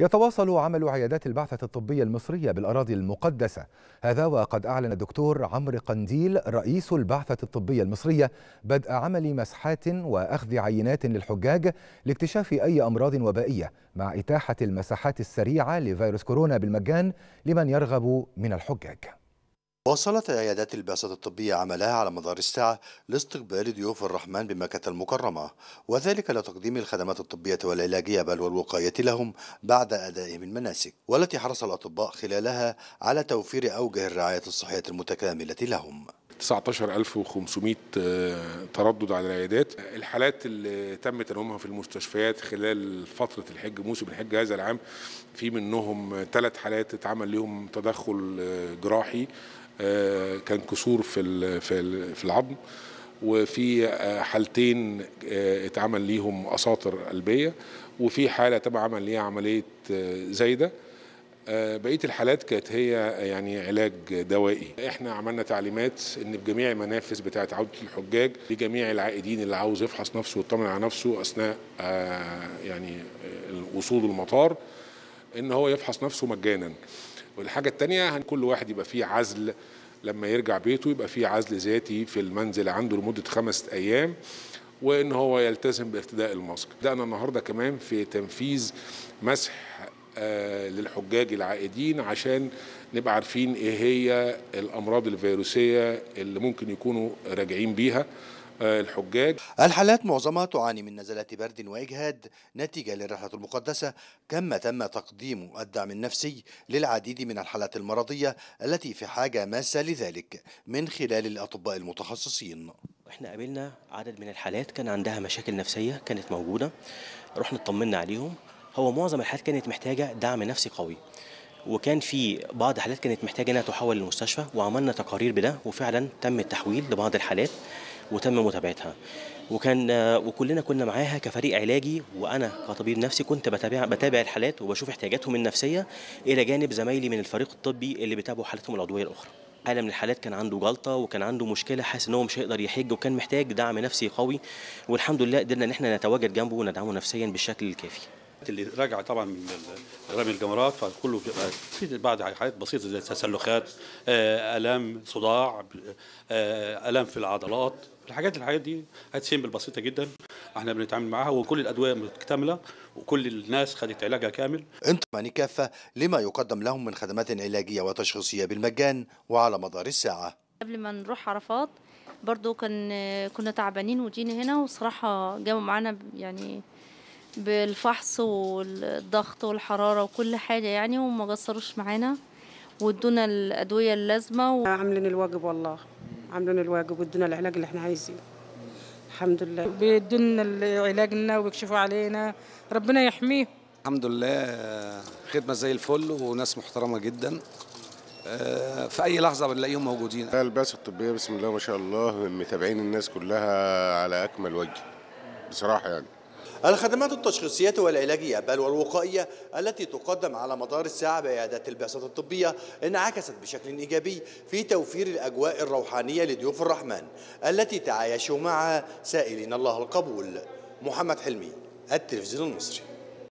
يتواصل عمل عيادات البعثة الطبية المصرية بالأراضي المقدسة هذا وقد أعلن الدكتور عمرو قنديل رئيس البعثة الطبية المصرية بدء عمل مسحات وأخذ عينات للحجاج لاكتشاف أي أمراض وبائية مع إتاحة المساحات السريعة لفيروس كورونا بالمجان لمن يرغب من الحجاج واصلت عيادات البعثة الطبية عملها على مدار الساعة لاستقبال ضيوف الرحمن بمكة المكرمة وذلك لتقديم الخدمات الطبية والعلاجية بل والوقاية لهم بعد أدائهم المناسك والتي حرص الأطباء خلالها على توفير أوجه الرعاية الصحية المتكاملة لهم 19500 آه، تردد على العيادات الحالات اللي تم تنومها في المستشفيات خلال فترة الحج موسم الحج هذا العام في منهم ثلاث حالات اتعمل لهم تدخل آه، جراحي آه، كان كسور في في العظم وفي حالتين اتعمل ليهم اساطر قلبيه وفي حاله تم عمل ليها عمليه زايده آه، بقيه الحالات كانت هي يعني علاج دوائي احنا عملنا تعليمات ان بجميع المنافذ بتاعه عوده الحجاج لجميع العائدين اللي عاوز يفحص نفسه ويطمن على نفسه اثناء آه، يعني وصوله المطار ان هو يفحص نفسه مجانا والحاجه الثانيه كل واحد يبقى فيه عزل لما يرجع بيته يبقى فيه عزل ذاتي في المنزل عنده لمده خمس ايام وان هو يلتزم بارتداء الماسك بدانا النهارده كمان في تنفيذ مسح آه، للحجاج العائدين عشان نبقى عارفين ايه هي الامراض الفيروسيه اللي ممكن يكونوا راجعين بيها آه، الحجاج الحالات معظمها تعاني من نزلات برد وإجهاد نتيجة للرحلة المقدسة كما تم تقديم الدعم النفسي للعديد من الحالات المرضية التي في حاجة ماسة لذلك من خلال الأطباء المتخصصين احنا قابلنا عدد من الحالات كان عندها مشاكل نفسية كانت موجودة رحنا اطمنا عليهم هو معظم الحالات كانت محتاجه دعم نفسي قوي وكان في بعض الحالات كانت محتاجه انها تحول للمستشفى وعملنا تقارير بده وفعلا تم التحويل لبعض الحالات وتم متابعتها وكان وكلنا كنا معاها كفريق علاجي وانا كطبيب نفسي كنت بتابع بتابع الحالات وبشوف احتياجاتهم النفسيه الى جانب زمايلي من الفريق الطبي اللي بيتابعوا حالاتهم العضويه الاخرى حالة من الحالات كان عنده جلطة وكان عنده مشكلة حاسس إن هو مش هيقدر يحج وكان محتاج دعم نفسي قوي والحمد لله قدرنا إن إحنا نتواجد جنبه وندعمه نفسيا بالشكل الكافي. اللي راجع طبعا من رمي الجمرات فكله في بعض حاجات بسيطه زي تسلخات آه، الام صداع آه، الام في العضلات الحاجات الحاجات دي حاجات سيمبل بسيطه جدا احنا بنتعامل معاها وكل الادويه مكتمله وكل الناس خدت علاجها كامل انتم يعني كافه لما يقدم لهم من خدمات علاجيه وتشخيصيه بالمجان وعلى مدار الساعه قبل ما نروح عرفات برضو كان كنا تعبانين وجينا هنا وصراحه جابوا معانا يعني بالفحص والضغط والحرارة وكل حاجة يعني وما قصروش معانا وادونا الأدوية اللازمة و... عاملين الواجب والله عاملين الواجب وادونا العلاج اللي احنا عايزينه الحمد لله بيدونا علاجنا وبيكشفوا علينا ربنا يحميه الحمد لله خدمة زي الفل وناس محترمة جدا آه، في اي لحظه بنلاقيهم موجودين البعثه الطبيه بسم الله ما شاء الله متابعين الناس كلها على اكمل وجه بصراحه يعني الخدمات التشخيصية والعلاجية بل والوقائية التي تقدم على مدار الساعة بعيادات البعثة الطبية انعكست بشكل إيجابي في توفير الأجواء الروحانية لضيوف الرحمن التي تعايشوا معها سائلين الله القبول محمد حلمي التلفزيون المصري